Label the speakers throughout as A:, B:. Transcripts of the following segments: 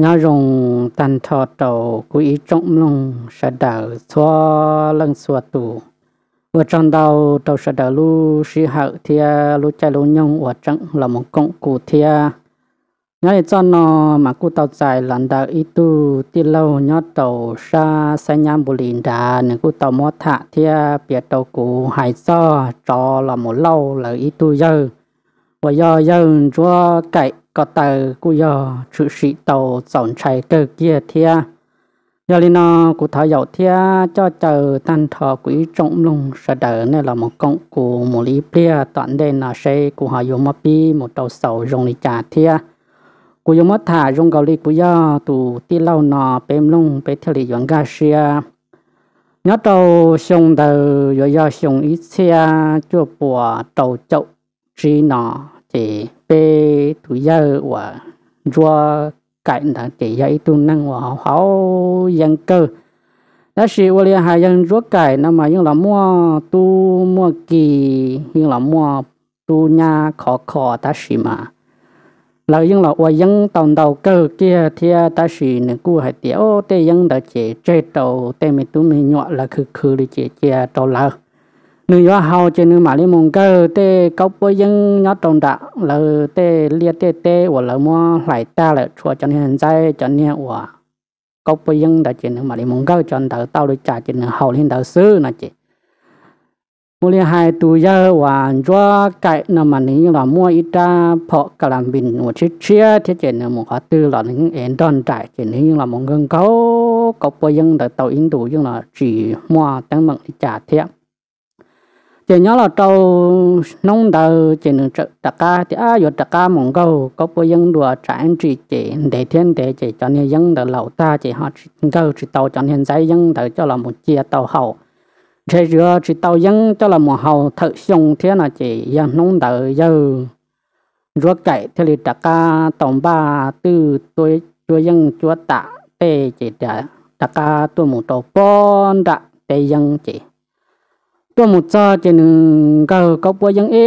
A: nhớ dùng tàn thọ tàu của ý trọng lùng sẽ đảo xóa lăng xóa tù và trong đầu tàu sẽ đảo lu sĩ hậu thì lu chạy lu nhung và chẳng là một công cụ thì nhớ cho nó mà cụ tạo dài lần đầu ý tu ti lâu nhớ tàu xa xe nhám bù lìn đà nên cụ tạo mua thả thì biệt tàu cụ hải do cho là một lâu là ý tu dơ 我要用着改个头，我要出石头总柴个 kia thia. Giờ lên nó cụ thảo dầu cho chờ tan thọ quỹ trọng lùng sẽ đỡ nên là một công cụ một lý bia toàn đây là xây cụ họ dùng một bi một đầu sầu dùng để trả thia. Cụ dùng mất thả dùng gạo lý cụ do tù ti lâu nọ bếm lùng bế theo lý dùng gà xia. Nhớ đầu đầu rồi giờ xuống ít xia chưa bùa đầu chậu trí nọ chỉ bê tụi giờ và do cạnh là chỉ dạy tụi năng và hảo dân cơ đó là vô liên hai dân rùa cải, nó mà những là mua tu mua kỳ những là mua tu nhà khó khó ta sĩ mà là những là và dân tàu đầu cơ kia thì ta sĩ nên cú hay tiểu tê dân đã chế chế tàu tê mình tu mình nhọ là khứ khứ đi chế chế tàu lâu nữ do hầu trên nữ mà lấy mông cơ tê cốc với dân nhớ trồng đạo là tê lia tê tê của là mua lại ta là chùa cho nên dây cho nên của cốc bơi dân đã trên nữ mà lấy mông cơ cho nên tao được trả trên nữ hầu lên đạo sư là chị mua lia hai tu giờ và cho cái nằm mà nữ là mua ít ta phọ cả làm bình của chiếc chia thế trên nữ một khóa tư là những em đòn trải trên nữ là mong gân cấu cốc bơi dân đã tàu in đủ nhưng là chỉ mua tăng mận trả thiệp chỉ nhớ là trâu nông đầu chỉ nửa trợ tất ca thì á giờ tất ca mong cầu có bao dân đùa trạng trị chỉ để thiên để chỉ cho nên dân đầu lậu ta chỉ họ chỉ cầu chỉ tàu cho nên giấy dân đầu cho là một chia tàu hậu chỉ giờ chỉ tàu dân cho là một hậu thật xong thế là chỉ dân nông đầu giờ rửa cậy thế thì tất ca tổng ba tư tôi chúa dân chúa tạ tê chỉ đã tất cả tôi một tàu bon đã tê dân chỉ ตัวมุจ้าเจนึงก็ก็ปวยังเอ๊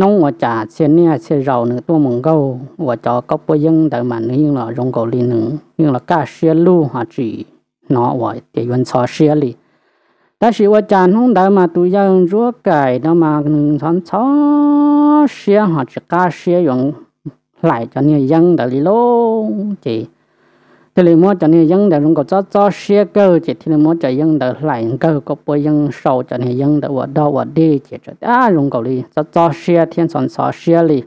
A: น้องว่าจ่าเสียเนี่ยเสียเราหนึ่งตัวมึงก็ว่าจ่อก็ปวยังแต่มันนี่ยังเราลงเกาหลีหนึ่งยังเราก้าเสียลู่หาจีเนาะว่าเดี๋ยววันชอเสียลี但是我讲弄到嘛，都要若改的嘛，能从朝些哈，只干些用来叫你养的哩喽，这。thì lấy mua cho nên dùng đã dùng có cho cho xe cơ chỉ thì lấy mua cho dùng đã lại cơ có bôi dân sầu cho nên dùng đã ở đâu ở đi chỉ cho à dùng có đi cho cho xe thiên sản cho xe đi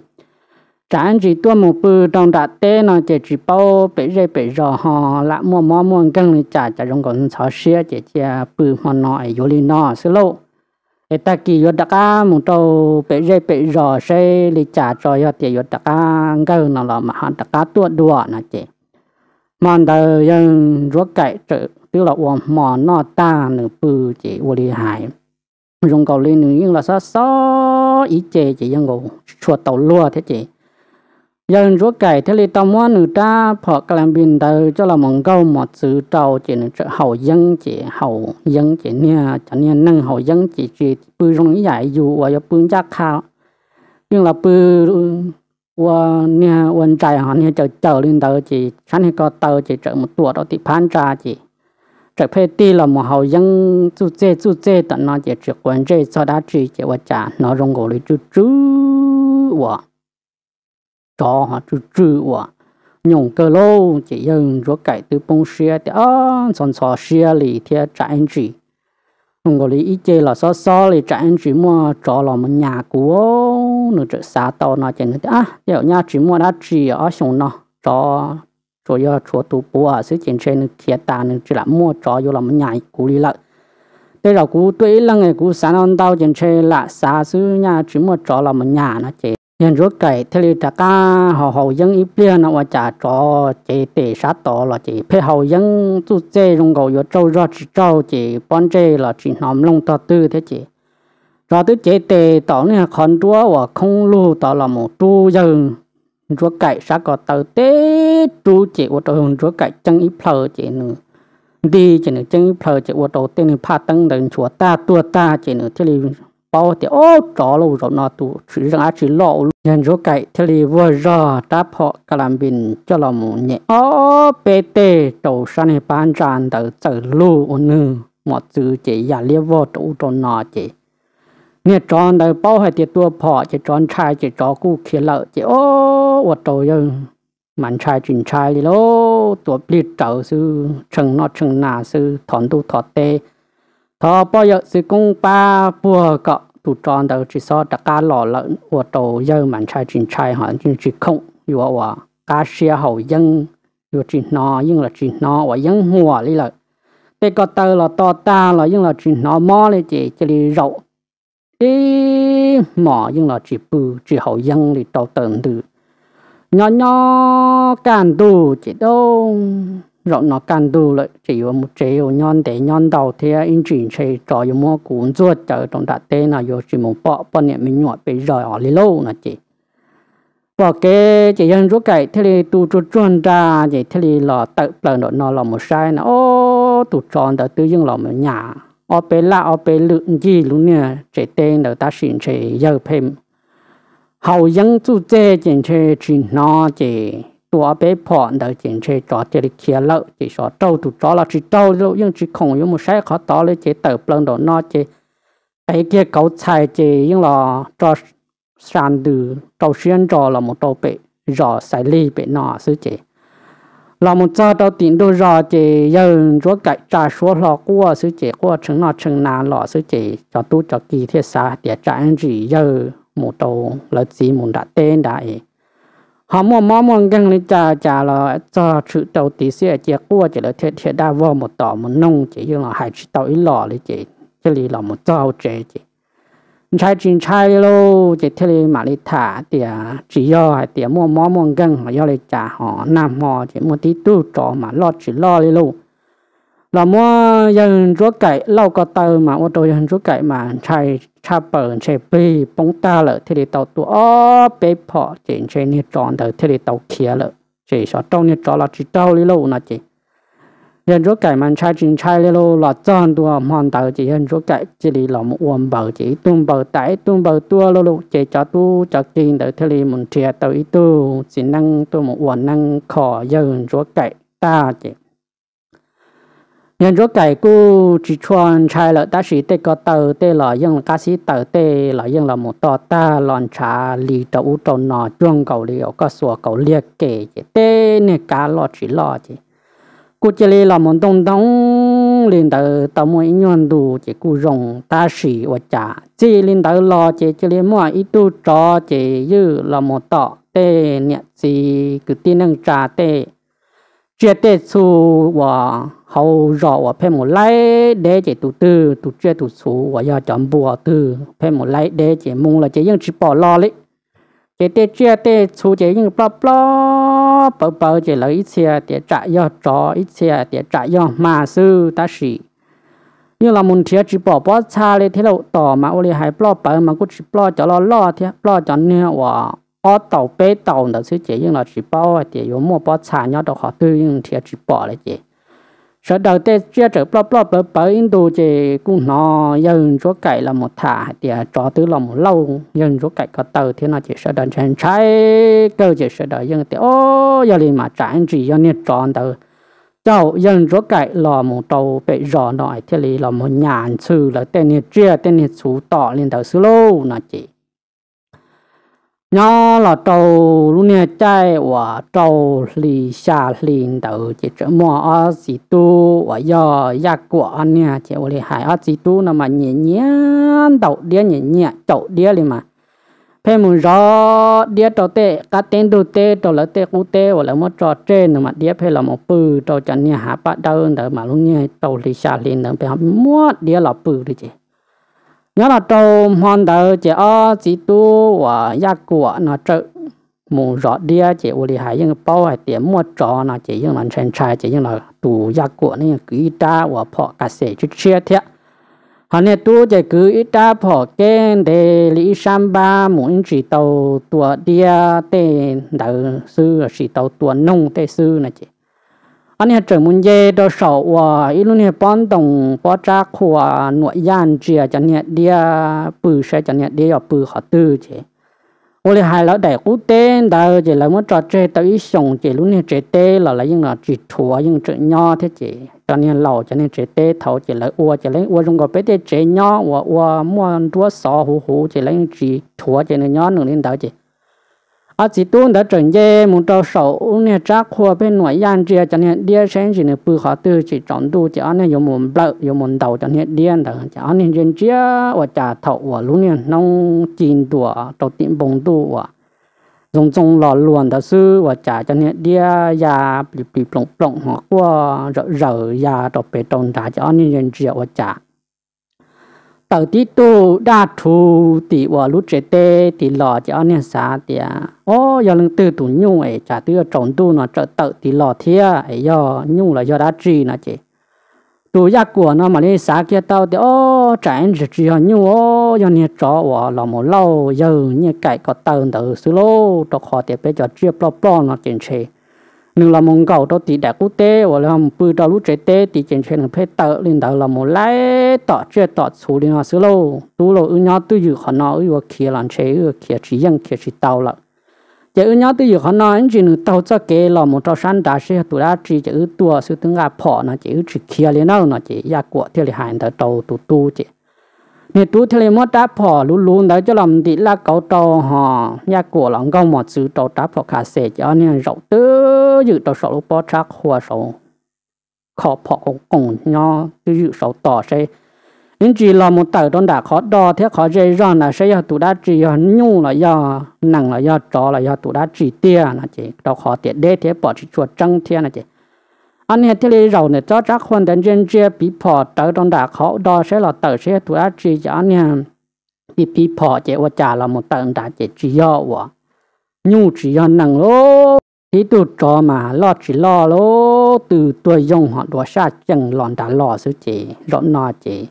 A: chẳng chỉ tua một bự trong đã tê nó chỉ chỉ bao bị rơi bị rò họ lại mua mua mua cân thì trả cho dùng có cho xe chỉ chỉ bự mà nói vô lý nó xí lộ thì ta kỳ vô đặc á một trâu bị thì trả cho vô tiền vô đặc á nó là mà họ đặc á nó chỉ mòn đời dân rốt cải trợ tức là uổng mò nó ta nửa bự chỉ vô lý hại dùng cầu lên nữa nhưng là sao sao ý chế chỉ dân ngủ chuột tàu lúa thế chị dân rốt cải thế li tao muốn nửa ta phở cái làm bình đời cho là mong câu một sự tàu chỉ nửa trợ hậu dân chỉ hậu dân chỉ nha cho nên nâng hậu dân chỉ chỉ bự trong những giải dù và bự chắc khao nhưng là bự nha, nha họ lên đầu chỉ sáng nay có tàu chỉ chở một tuổi đó thì phán ra chỉ chở phê ti là một hậu dân chú chê chú chê tận nó chỉ chở quần chê cho đá chỉ chỉ vật trả nó rong gồ lấy chú chú wa cho họ chú chú wa nhung cơ lô chỉ dùng rửa cải từ bông xe thì à son sò xe lì thì trả anh chị rong gồ lấy ít chê là so so lì trả anh chị mua cho là một nhà của nó trở xa tàu nó chẳng thế à giờ nhà chỉ mua nó chỉ ở xuống nó cho cho giờ cho tụ bộ à sự chuyện trên nó kia ta nó chỉ là mua cho là làm nhảy cú đi lại đây là cú tuy là người cú sáng ông tao chuyện trên là xa sự nhà chỉ mua cho là làm nhà nó chỉ nhân rốt cái thế thì ta cả họ hậu dân ít bia nó và trả cho chế tệ sát tỏ là chỉ phải hậu dân tu chế rong cầu vô trâu ra chỉ trâu chỉ bón chế là chỉ nằm lòng ta tư thế chỉ rồi tới chế tề tỏ nên con chúa và không lưu tỏ là một chú dân chúa cải sa có tàu tế chú chế của tàu hùng chúa cậy chân ít phờ chế nữa đi chế nữa chân ít phờ chế của tổ tên pha tăng đến chúa ta tua ta chế nữa thế li bao thì ô chó lâu rồi nó tu chỉ rằng á chỉ lộ nhân chúa cải thế li vừa giờ ta họ cả làm bình cho là một nhẹ ô bê tê tàu san hệ ban tràn tàu tàu lưu ô nương một chữ chế giả liêu vô tổ tròn nọ chế nghe tròn đời bao hay tiệt tua phò chỉ tròn trai chỉ chó cu kia lợ chỉ ô ô tổ dân mặn trai chín trai đi lô tổ bị trở sư chừng nó chừng nà sư thọn tu thọ tê thọ bao giờ sư công ba bùa cọ tu tròn đời chỉ so đặc ca lọ lợn ô tổ dân mặn trai chín trai họ chỉ chỉ không yêu hòa cá xe hậu dân yêu chỉ nó nhưng là chỉ nó và dân hòa đi lợ tê có tơ là to ta là nhưng là chỉ nó mò lên chỉ chỉ đi rậu ý mỏ nhưng là chỉ bù chỉ hậu dân thì tàu tần từ nho nhỏ càn tù chỉ đâu rồi nó càn tù lại chỉ có một triệu nhon để nhon đầu thì anh chỉ chơi cho dùng mua cuốn ruột chờ trong đặt tên là vô chỉ một bọ bọn này mình nhọt bây giờ ở lý lâu là chị bỏ cái chỉ dân rút cái thế thì tu chút chuồn ra vậy thế thì là tự lần đó nó là một sai nó ô tụt tròn đó tư dân là một nhà ở bên là ở bên lượng gì luôn nè chế tên đầu ta xin chế giờ phim hậu dân chủ chế chính chế chính nọ chỉ tua bên phòn đầu chính chế cho chế kia lợ chỉ số trâu tu cho là chỉ trâu lâu nhưng chỉ không có một sai khó to lấy chỉ tờ plon đó nọ chỉ cái kia chỉ nhưng là cho sản từ trâu xuyên cho là một trâu bị rõ sai ly bị nọ sư chế là một cho đầu tiên đồ rõ chỉ dùng chúa cải trả số lọ qua sự chỉ qua chứng nọ chứng nà lọ sự chỉ cho tu cho kỳ thiết xã để trả anh chỉ giờ một đầu là gì muốn đã tên đại họ mua mua mua gần lên trả trả là cho chữ đầu tí sẽ chỉ qua chỉ là thiết thiết đa vô một tỏ một nông chỉ như là hai chữ đầu ít lọ lấy chỉ chỉ là một cho chỉ ใช้จริงใช้โลเจเทลมาลิธาเตียจียอเตียม้วนมอมงกังยอเลยจ่าหอนำมอเจมัวทีตู้จอมาลอดจีลอเลโลเราม้วนยังรัวไก่เราก็เตอร์มาว่าตัวยังรัวไก่มาใช้ชาเปิลใช้ปีปงตาเลยเทลิต่ตัวอ๋อเปพอเจนใช้เนื้อจอนเดอเทลิตเขียเลยเจสอดตรงเนื้อจอเราจีเต้าเลโลนะเจ人 chỗ cái mà chạy chính chạy lên luôn là chọn tua mòn tàu chỉ nhân chỗ cái chỉ là một quần bờ chỉ tung bờ tải tung bờ tua luôn luôn chỉ cho tu cho kinh đỡ thế li muốn chia tàu ít tu chỉ năng tu một quần năng khó dân chỗ cái ta chỉ nhân chỗ cái cô chỉ chọn chạy là ta chỉ tê có tàu tê là dân ta sĩ tàu tê là dân là một to ta làm trà lì tàu tàu nọ chuông cầu liều có sủa cầu liệt kể chỉ tê nè cá lọt chỉ lọ chỉ cô chỉ lấy làm món đông đông lên đầu tao mua ít nhon chỉ cô rong ta sĩ và cha chỉ lên đầu lo chỉ chỉ lấy mua ít đủ cho chỉ như là một tọ tê nhẹ chỉ cứ tin năng trả tê chia tê su và hậu rõ và phê một lấy để chỉ tụ tư tụ chia tụ số và do chọn bùa tư phê một lấy để chỉ mong là chỉ những chỉ bỏ lo lấy chỉ tê chia tê su chỉ những bla bla cho bờ bờ chỉ là ít xe để trả do trò ít xe để trả do mà sư ta sĩ như là muốn thiết chỉ bỏ bỏ xa lên thế là tỏ mà ô li hai bỏ bờ mà cũng chỉ bỏ cho nó lo thế bỏ cho nó và ở tàu bê tàu là sư chỉ nhưng là chỉ bỏ thì có mua bỏ xa nhau đâu họ tư nhưng thiết chỉ bỏ lại chị sở đầu tiên chưa trở blo blo blo bờ đồ chỉ cũng nó dân chỗ cày là một thả thì cho từ là một lâu dân chỗ cày có tờ thì nó chỉ sợ đơn chân trái cơ chỉ sợ đời dân thì ô giờ liền mà trả chỉ dân nên tròn tàu cháu dân chỗ cày là một tàu bị rò nổi thì là một nhàn sư là tên này chia tên này số tỏ lên đầu sư lâu nó chỉ nhỏ là trâu luôn nè chạy và trâu lì xa lì đầu chỉ trở mò ở gì tu và do gia của anh nè chỉ ở lì hải ở gì tu nó mà nhẹ nhẹ đầu đĩa nhẹ nhẹ chậu đĩa liền mà Phải muốn rõ đĩa trâu tê cá tên đồ tê trâu lỡ tê cú tê và lỡ mất trò trên nó mà đĩa phải là một bự trâu chân nè hạ bát đâu nữa mà luôn nè trâu lì xa lì đầu, phải mua đĩa là bự đi chứ nhớ là trâu mòn đầu chỉ ở chỉ tu và gia của nó trợ mù rõ đi chỉ u li hải nhưng bao hải tiệm mua trò nó chỉ nhưng là sen trai chỉ nhưng là tù gia của nên cứ ta và phọ cả sẻ chút chia thiệt họ nè tu chỉ cứ ta phọ kén để lý sam ba muốn chỉ tàu tua đia tê đầu sư chỉ tàu tua nông tê sư là chỉ anh hạt trở muốn dê đồ sổ và ít luôn hạt bán đồng bó trá của nội gian chia chẳng nhẹ đi bự sẽ chẳng nhẹ đi ở khó họ tư chứ ô lê hai lão đại cú tên đào chỉ là muốn trò chơi tao ít sống chỉ luôn hạt chế tê là là những là chỉ chùa những chữ nho thế chứ cho nên lâu cho nên chế tê thầu chỉ là ua chỉ lấy ua trong cái bé tê chế nho và ua mua đua sò hú hú chỉ lấy những chùa chỉ là nho nữa nên đào chứ à chỉ tuân đã chuẩn ye muốn trao sầu nè trác khoa bên ngoài yan chia cho nên điên sáng chỉ nè bự họ tư chỉ chọn tu chỉ anh nè 有门白有门 đầu cho nên điên đó chỉ anh nè nhân chia và trả thọ và nè nông chín tuổi đầu tiên bông tu dùng dùng lò luồn đó sư và trả cho nên điên ya bị bị plong plong họ qua rỡ rỡ ya đầu bê tông trả cho anh nè nhân và trả tàu tí tu đa thù thì bỏ lút trẻ tê thì lò cho anh em xá thì ô giờ lần tư tụ nhu ấy chả tư ở trọng tu nó trở tàu thì lò thia ấy do nhu là do đá trì nó chị tu gia của nó mà lên xá kia tao thì ô chả anh chỉ chỉ nhung ô giờ nè chó bỏ lò một lâu giờ nè cải có tàu từ xứ lô cho họ thì bây giờ chia bò bò nó kiện chế nên là mong cầu cho tỷ đại quốc tế và là hầm bự đó lúc trẻ tê thì chuyện chuyện là phê tợ lên đó là một lái tọ chưa tọ số lên họ xứ lâu tú lâu ư nhau tôi dự họ nói và kia làm chế ư kia chỉ dân kia chỉ tàu lận chỉ ư nhau tôi dự họ nói chỉ nửa tàu cho kê là một trò săn đá sẽ tụ đá chỉ chỉ ư tua sự tương áp phò nó chỉ ư chỉ kia lên nào nó chỉ ya của theo là hành tàu tàu tụ tụ chỉ họ đấy cho cho làm đi của lòng nên rộng khó 你读起来莫打破，噜噜，那就让你拉高到哈，伢过了高莫知道打破卡些，叫你肉得有到手包扎火手，靠破公公 nhau 就有手打些。因只 là một tờ đón đã khó đo thế khó dễ ra là sẽ do tụ đá chỉ do nhu là do nặng là do trò là do tụ đá chỉ tia là chỉ đau khó tiệt đế thế bỏ chỉ chuột trăng thiên là chỉ anh hiện thế này rồi này cho chắc hoàn toàn trên chia bị phò tới trong đã khó đo sẽ là tới sẽ tụi anh chỉ cho anh em bị bị phò chỉ qua trả là một tận đã chỉ chỉ do quá nhu chỉ do năng lô thì tụ cho mà lo chỉ lo lô từ tuổi dùng họ đua xa chẳng lòn đã lo sự chỉ rõ nọ chỉ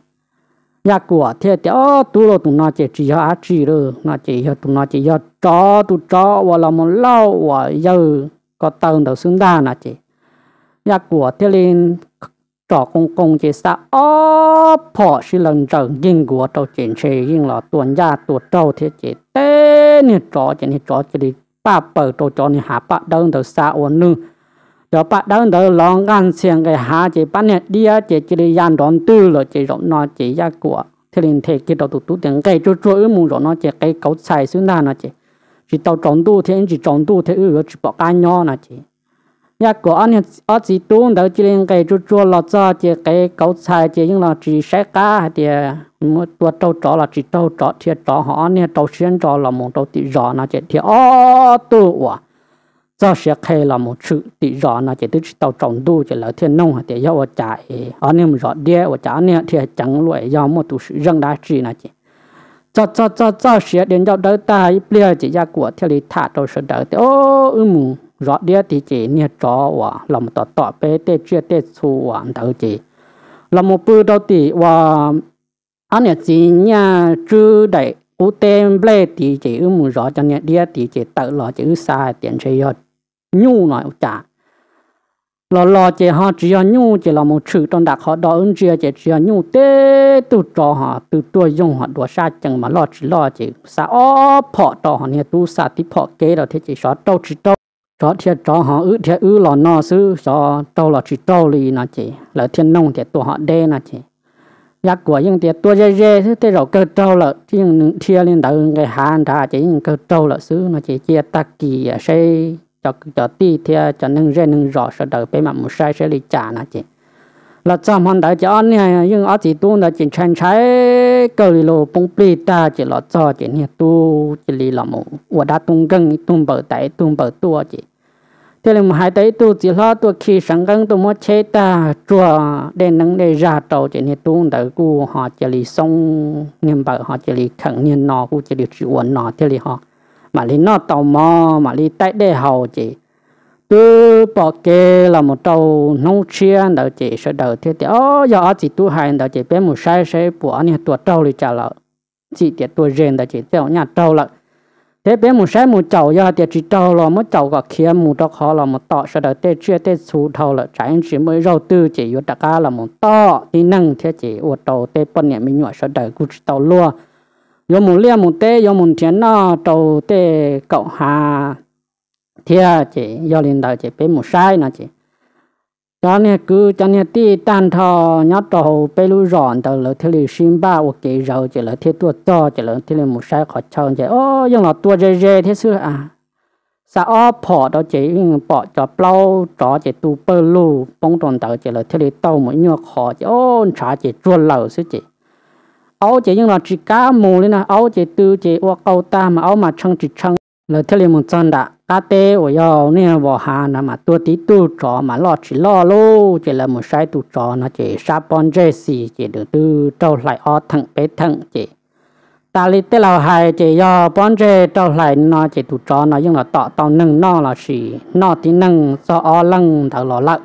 A: nhà của thế thì ô tu lo tụ nó chỉ chỉ do anh chỉ rồi nó chỉ do tụ nó chỉ do cho tụ cho và là một lâu và giờ có tận đầu xứng đa nọ chỉ nhà của tiêu liên trò công công chỉ sa ó phò sư lần trần dinh của trâu chuyển xe nhưng là tuần gia tuột trâu thế chỉ tê nè trò chỉ nè trò chỉ đi ba bờ trâu trò nè hạ bạc đơn đầu xa ổn nương giờ bạc đơn đầu lo ngăn xiềng cái hạ chỉ ba nè đi chỉ chỉ đi gian đón tư là chỉ rộng nó chỉ gia của thế liền thế kia đầu tụ tụ tiếng cây chua chua ư mù rộng nó chỉ cây cấu xài xứ na nó chỉ chỉ tàu tròn tu thế chỉ tròn tu thế ư chỉ bỏ cá nho nó chỉ nhà của anh hiện ở chỉ tuôn đầu chỉ lên cái chú chua lọt cho chỉ cái cấu xài chỉ những là chỉ sẽ cá thì ừ, một tua trâu chó là chỉ trâu chó thì chó họ anh nè trâu xuyên chó là một trâu tự rõ nó chỉ thì ô tu quả do sẽ khai là một sự tự rõ nó chỉ tức tàu trồng đu chỉ là thiên nông thì yêu chạy anh nè một rõ đĩa ở chả nè thì chẳng loại do một tu sự răng đá chỉ nó chỉ cho cho cho cho sẽ đến đâu đó ta bia chỉ ra của thì thả trâu sẽ đỡ thì ô ừ mù rõ địa thì chỉ nhiệt cho và làm tỏ tỏ bé tê chia tê su và thấu chỉ lòng một bước đầu thì và anh nhật chỉ nhà chữ đại u tem ble thì chỉ ư mù rõ cho nhật địa thì chỉ tự lo chữ sai tiền chơi hết nhu nói trả lo lo chỉ họ chỉ là nhu chỉ là một chữ trong đặc họ đó ứng chia chỉ chỉ là nhu tê tu trò họ tu tua dùng họ đua sa chẳng mà lo chỉ lo chỉ sa ó phọ trò họ nè tu sa tí phọ kế đó thế chỉ xóa trâu chỉ trâu cho thiệt cho họ ư thiệt ư là no sư cho tàu là chỉ tàu lì nà chị là thiên nông thiệt tụ họ đê nà chị giác của những thiệt tụ dê dê thứ tê rồi cơ tàu lợ thiên thiệt lên đầu người hàn đà chỉ những cơ tàu lợ sư nà chị chia ta kỳ xây à cho cho ti thiệt cho nâng dê nâng rõ sợ đầu bề mặt một sai sẽ lì trả nà chị là cho mòn đợi cho anh này nhưng ở chỉ tu là chỉ tranh trái cái cầu lì lô bông bì ta chỉ lọ cho chỉ nhiệt tu chỉ lì lọ mù ủa đã tung găng tung bờ tay tung bờ tua chỉ thế là hai tay tu chỉ lo tu khi sáng găng tu mua chế ta chùa để nắng để ra tàu chỉ nhiệt tu đỡ cu họ chỉ lì sông niêm bờ họ chỉ lì khẩn niêm nọ cu chỉ lì chịu nọ thế là họ mà lì nọ tàu mò mà lì tay để hầu chỉ tư bỏ kê là một trâu nông chia đỡ chị sẽ đỡ thế thì ó giờ chị tu hành đỡ chị bé một sai sẽ bỏ anh tuột trâu thì trả lợ Chị tiệt tuột rèn đỡ chị tiêu nhà trâu lợ thế bé một sai một chậu giờ tiệt chị trâu là một chậu có kia một đó khó là một tọ sẽ đỡ tê chia tê xu thâu lợ trái chỉ mới rau tư chỉ yếu đặc ca là một to thì năng thế chị uột trâu tê bận nhẹ mình nhỏ sẽ đỡ cút tàu luôn. yo một lia một tê yo một thiên nọ trâu tê cậu hà thiệt chị do linh đạo chị bé một sai nó chị cho nên cứ cho nên đi tan thò nhát trầu bé lu rọn tờ lỡ thế li xin ba hoặc kỹ rồi chị lỡ thế tua to chị lỡ thế li một sai khó chồng chị ô nhưng là tua dê dê thế xưa à sa ó bỏ đó chị bỏ cho bao cho chị tu bơ lu bông tròn tờ chị lỡ thế li tàu mỗi nhựa khó chị ô trả chị chuồn lầu xứ chị áo chị nhưng là chỉ cá mù lên là áo chị tư chị hoặc áo ta mà áo mà chăng chỉ chăng lỡ thế li một chân đã cá tê ở yo nè vò hà nà mà tua tí tu trò mà lo chỉ lo lô chỉ là một sai tu trò nó chỉ sa bon dê xì chỉ được tu trâu lại o thằng bé thằng chỉ ta li tế lao hay chỉ yo bon dê trâu lại nó chỉ tu trò nó nhưng là tọ tao nâng nó là xì nó tí nâng do o lăng thằng lọ lặng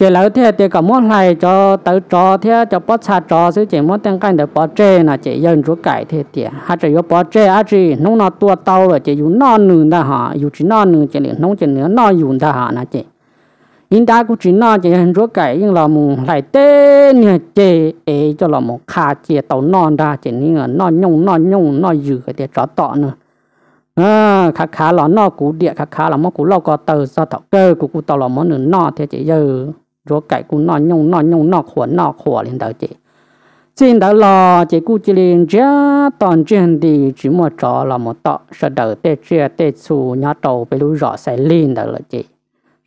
A: chỉ lâu thế thì cả món này cho tới trò thế cho bó xa trò chứ chỉ muốn tăng canh được bó trê là chỉ dân rút cải thế thì hai chỉ có bó trê á chỉ nông nó tua tàu rồi chỉ dùng non nương ta họ dùng chỉ non nương chỉ liền nông chỉ nữa non dùng ta họ là chỉ nhưng ta cũng chỉ non chỉ dân rút cải nhưng là mùng lại tên nhà chỉ ấy cho là một khá chê tàu non ra chỉ như là non nhung non nhung non cái thì trò tọ nữa à khá khá là nó cú địa khá khá là món cú lo có tờ do thọ cơ của cú tàu là món nửa non thế chỉ giờ rồi cái cũng nó nhung nó nhung nó khổ nó khổ lên đầu chị xin đó là chị cũng chỉ lên giá toàn chuyện thì chỉ một trò là một tọ sợ đầu tê chia tê xù nhà tàu bị lũ rõ sẽ lên đầu là chị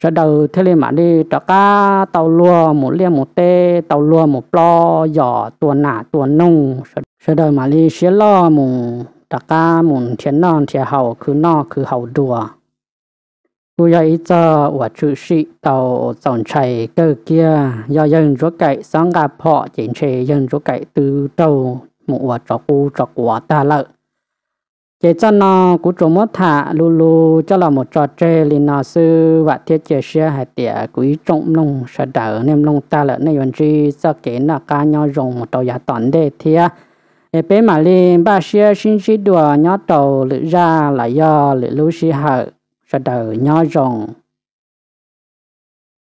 A: sợ đầu thế lên mà đi trò cá tàu lúa một liên một tê tàu lúa một lo giỏ tuần nả tuần nung sợ đầu mà đi xé lo mùng trò cá mùng thiên non thiên hậu cứ no cứ hậu đùa กูยาอีจอวัดชุชิเต่าสอนชัยเกอเกียยายังรัวไก่สังกาพอเจนเชยังรัวไก่ตือเต่าหมู่วัดจอกูจอกวัดตาละเจจนอกูจมดถาลูลูจะละหมดจอเจลินอซื้อวัดเทียเจเชียหายเตียกูยจงนงสะเดอเนมลงตาละในวันจีจะเกณฑ์นาการยอรงหมดตัวยาตอนเดเทีย bé mà lên ba xe xin xin đùa nhỏ tàu lữ ra là do lữ lưu sĩ hậu và đời nho rộng